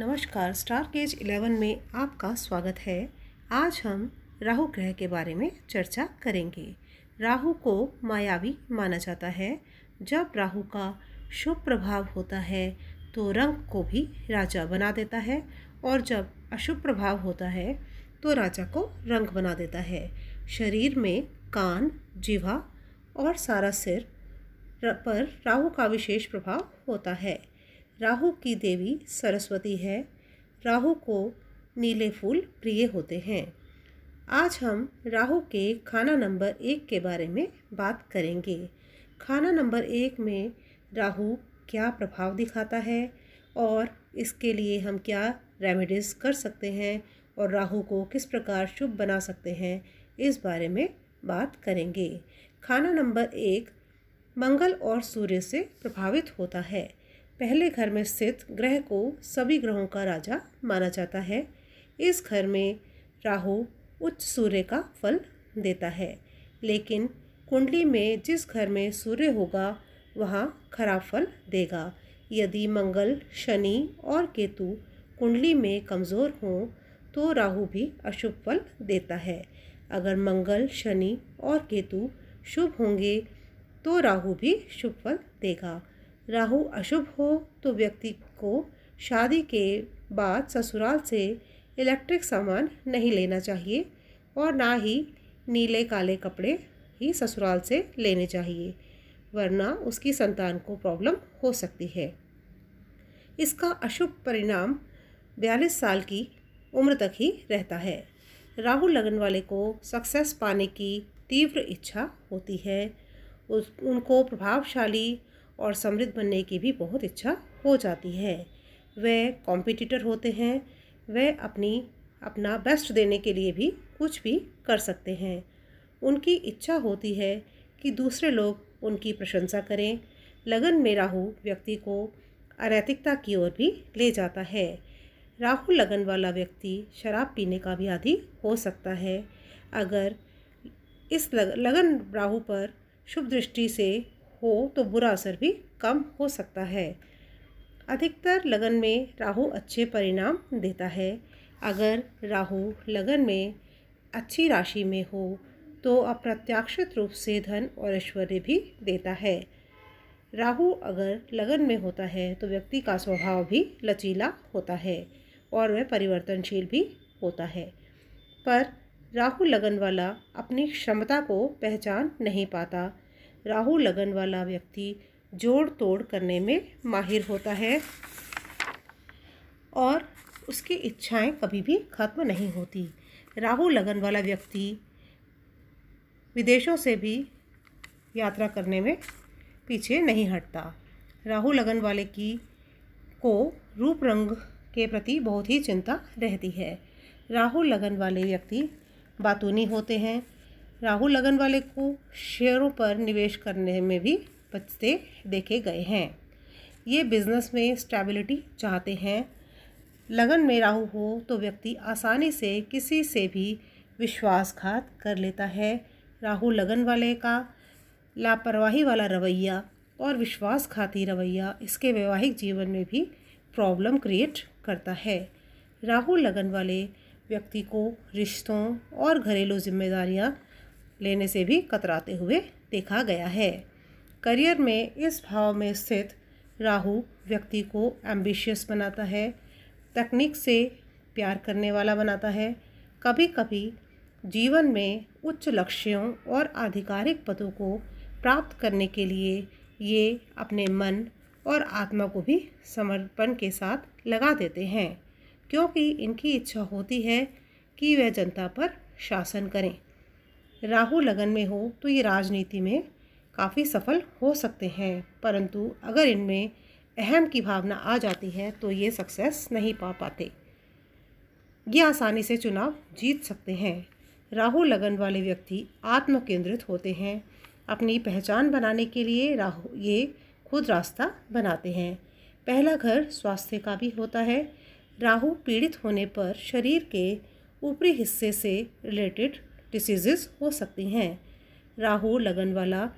नमस्कार star cage eleven में आपका स्वागत है आज हम राहु ग्रह के बारे में चर्चा करेंगे राहु को मायावी माना जाता है जब राहु का शुभ प्रभाव होता है तो रंग को भी राजा बना देता है और जब अशुभ प्रभाव होता है तो राजा को रंग बना देता है शरीर में कान जीवा और सारा सिर पर राहु का विशेष प्रभाव होता है राहु की देवी सरस्वती है राहु को नीले फूल प्रिय होते हैं आज हम राहु के खाना नंबर एक के बारे में बात करेंगे खाना नंबर एक में राहु क्या प्रभाव दिखाता है और इसके लिए हम क्या रेमेडीज़ कर सकते हैं और राहु को किस प्रकार शुभ बना सकते हैं इस बारे में बात करेंगे खाना नंबर एक मंगल और सूर्य से प्रभावित होता है पहले घर में स्थित ग्रह को सभी ग्रहों का राजा माना जाता है इस घर में राहु उच्च सूर्य का फल देता है लेकिन कुंडली में जिस घर में सूर्य होगा वहाँ खराब फल देगा यदि मंगल शनि और केतु कुंडली में कमज़ोर हों तो राहु भी अशुभ फल देता है अगर मंगल शनि और केतु शुभ होंगे तो राहु भी शुभ फल देगा राहु अशुभ हो तो व्यक्ति को शादी के बाद ससुराल से इलेक्ट्रिक सामान नहीं लेना चाहिए और ना ही नीले काले कपड़े ही ससुराल से लेने चाहिए वरना उसकी संतान को प्रॉब्लम हो सकती है इसका अशुभ परिणाम बयालीस साल की उम्र तक ही रहता है राहु लगन वाले को सक्सेस पाने की तीव्र इच्छा होती है उस उनको प्रभावशाली और समृद्ध बनने की भी बहुत इच्छा हो जाती है वह कॉम्पिटिटर होते हैं वह अपनी अपना बेस्ट देने के लिए भी कुछ भी कर सकते हैं उनकी इच्छा होती है कि दूसरे लोग उनकी प्रशंसा करें लगन में राहु व्यक्ति को अनैतिकता की ओर भी ले जाता है राहु लगन वाला व्यक्ति शराब पीने का भी आदि हो सकता है अगर इस लग, लगन राहु पर शुभ दृष्टि से हो तो बुरा असर भी कम हो सकता है अधिकतर लगन में राहु अच्छे परिणाम देता है अगर राहु लगन में अच्छी राशि में हो तो अप्रत्याशित रूप से धन और ऐश्वर्य भी देता है राहु अगर लगन में होता है तो व्यक्ति का स्वभाव भी लचीला होता है और वह परिवर्तनशील भी होता है पर राहु लगन वाला अपनी क्षमता को पहचान नहीं पाता राहु लगन वाला व्यक्ति जोड़ तोड़ करने में माहिर होता है और उसकी इच्छाएं कभी भी खत्म नहीं होती राहु लगन वाला व्यक्ति विदेशों से भी यात्रा करने में पीछे नहीं हटता राहु लगन वाले की को रूप रंग के प्रति बहुत ही चिंता रहती है राहु लगन वाले व्यक्ति बातूनी होते हैं राहु लगन वाले को शेयरों पर निवेश करने में भी बचते देखे गए हैं ये बिजनेस में स्टेबिलिटी चाहते हैं लगन में राहु हो तो व्यक्ति आसानी से किसी से भी विश्वासघात कर लेता है राहु लगन वाले का लापरवाही वाला रवैया और विश्वासघाती रवैया इसके वैवाहिक जीवन में भी प्रॉब्लम क्रिएट करता है राहु लगन वाले व्यक्ति को रिश्तों और घरेलू जिम्मेदारियां लेने से भी कतराते हुए देखा गया है करियर में इस भाव में स्थित राहु व्यक्ति को एम्बिशियस बनाता है तकनीक से प्यार करने वाला बनाता है कभी कभी जीवन में उच्च लक्ष्यों और आधिकारिक पदों को प्राप्त करने के लिए ये अपने मन और आत्मा को भी समर्पण के साथ लगा देते हैं क्योंकि इनकी इच्छा होती है कि वह जनता पर शासन करें राहु लगन में हो तो ये राजनीति में काफ़ी सफल हो सकते हैं परंतु अगर इनमें अहम की भावना आ जाती है तो ये सक्सेस नहीं पा पाते ये आसानी से चुनाव जीत सकते हैं राहु लगन वाले व्यक्ति आत्म केंद्रित होते हैं अपनी पहचान बनाने के लिए राहु ये खुद रास्ता बनाते हैं पहला घर स्वास्थ्य का भी होता है राहु पीड़ित होने पर शरीर के ऊपरी हिस्से से रिलेटेड डिसीजेस हो सकती हैं राहु लगन वाला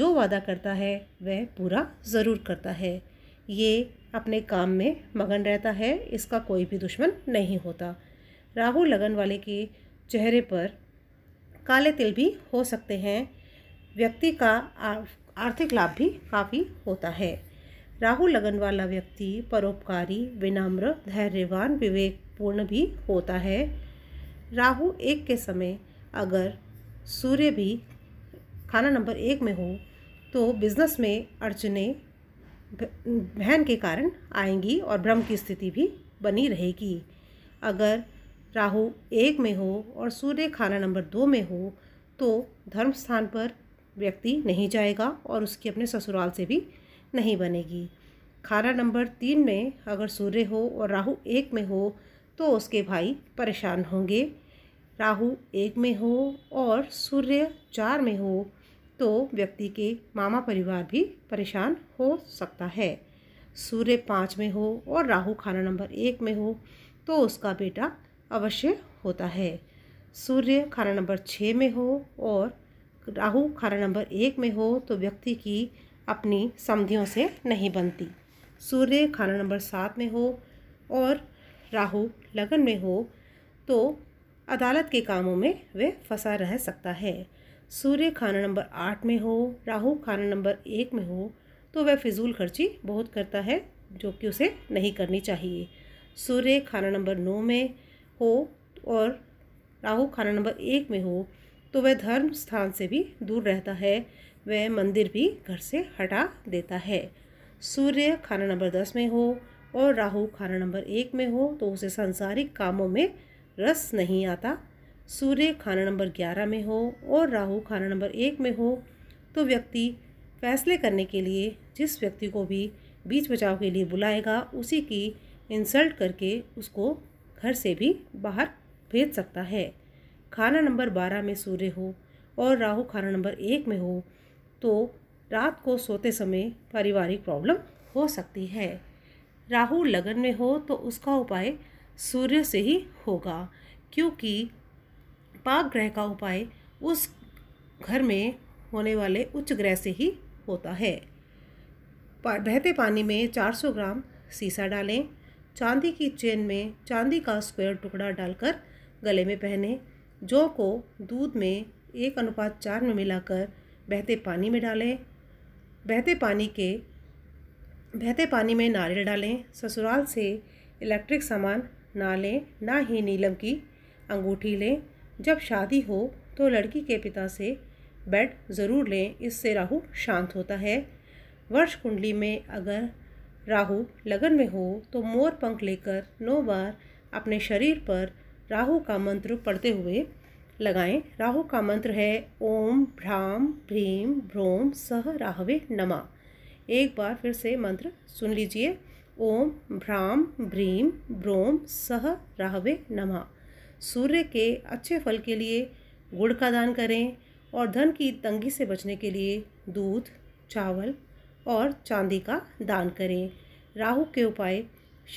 जो वादा करता है वह पूरा ज़रूर करता है ये अपने काम में मगन रहता है इसका कोई भी दुश्मन नहीं होता राहु लगन वाले के चेहरे पर काले तिल भी हो सकते हैं व्यक्ति का आर्थिक लाभ भी काफ़ी होता है राहु लगन वाला व्यक्ति परोपकारी विनम्र धैर्यवान विवेकपूर्ण भी होता है राहु एक के समय अगर सूर्य भी खाना नंबर एक में हो तो बिजनेस में अड़चने बहन के कारण आएंगी और भ्रम की स्थिति भी बनी रहेगी अगर राहु एक में हो और सूर्य खाना नंबर दो में हो तो धर्म स्थान पर व्यक्ति नहीं जाएगा और उसकी अपने ससुराल से भी नहीं बनेगी खाना नंबर तीन में अगर सूर्य हो और राहु एक में हो तो उसके भाई परेशान होंगे राहु एक में हो और सूर्य चार में हो तो व्यक्ति के मामा परिवार भी परेशान हो सकता है सूर्य पाँच में हो और राहु खाना नंबर एक में हो तो उसका बेटा अवश्य होता है सूर्य खाना नंबर छः में हो और राहु खाना नंबर एक में हो तो व्यक्ति की अपनी समधियों से नहीं बनती सूर्य खाना नंबर सात में हो और राहु लगन में हो तो अदालत के कामों में वह फंसा रह सकता है सूर्य खाना नंबर आठ में हो राहु खाना नंबर एक में हो तो वह फिजूल खर्ची बहुत करता है जो कि उसे नहीं करनी चाहिए सूर्य खाना नंबर नौ में हो और राहु खाना नंबर एक में हो तो वह धर्म स्थान से भी दूर रहता है वह मंदिर भी घर से हटा देता है सूर्य खाना नंबर दस में हो और राहु खाना नंबर एक में हो तो उसे सांसारिक कामों में रस नहीं आता सूर्य खाना नंबर ग्यारह में हो और राहु खाना नंबर एक में हो तो व्यक्ति फैसले करने के लिए जिस व्यक्ति को भी बीच बचाव के लिए बुलाएगा उसी की इंसल्ट करके उसको घर से भी बाहर भेज सकता है खाना नंबर बारह में सूर्य हो और राहु खाना नंबर एक में हो तो रात को सोते समय पारिवारिक प्रॉब्लम हो सकती है राहु लगन में हो तो उसका उपाय सूर्य से ही होगा क्योंकि पाक ग्रह का उपाय उस घर में होने वाले उच्च ग्रह से ही होता है बहते पानी में 400 ग्राम सीसा डालें चांदी की चेन में चांदी का स्क्वायर टुकड़ा डालकर गले में पहने जो को दूध में एक अनुपात चार में मिलाकर बहते पानी में डालें बहते पानी के बहते पानी में नारियल डालें ससुराल से इलेक्ट्रिक सामान ना लें ना ही नीलम की अंगूठी लें जब शादी हो तो लड़की के पिता से बेड ज़रूर लें इससे राहु शांत होता है वर्ष कुंडली में अगर राहु लगन में हो तो मोर पंख लेकर नौ बार अपने शरीर पर राहु का मंत्र पढ़ते हुए लगाएं राहु का मंत्र है ओम भ्राम भ्रीम भ्रोम सह राहवे नमा एक बार फिर से मंत्र सुन लीजिए ओम भ्राम भ्रीम ब्रोम सह राहवे नमः सूर्य के अच्छे फल के लिए गुड़ का दान करें और धन की तंगी से बचने के लिए दूध चावल और चांदी का दान करें राहु के उपाय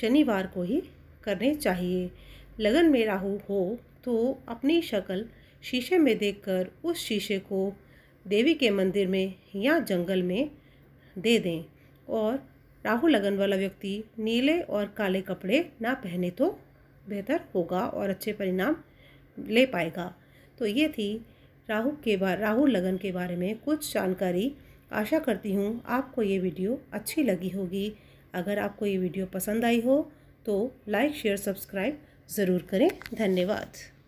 शनिवार को ही करने चाहिए लगन में राहु हो तो अपनी शक्ल शीशे में देखकर उस शीशे को देवी के मंदिर में या जंगल में दे दें और राहु लगन वाला व्यक्ति नीले और काले कपड़े ना पहने तो बेहतर होगा और अच्छे परिणाम ले पाएगा तो ये थी राहु के बार राहु लगन के बारे में कुछ जानकारी आशा करती हूँ आपको ये वीडियो अच्छी लगी होगी अगर आपको ये वीडियो पसंद आई हो तो लाइक शेयर सब्सक्राइब ज़रूर करें धन्यवाद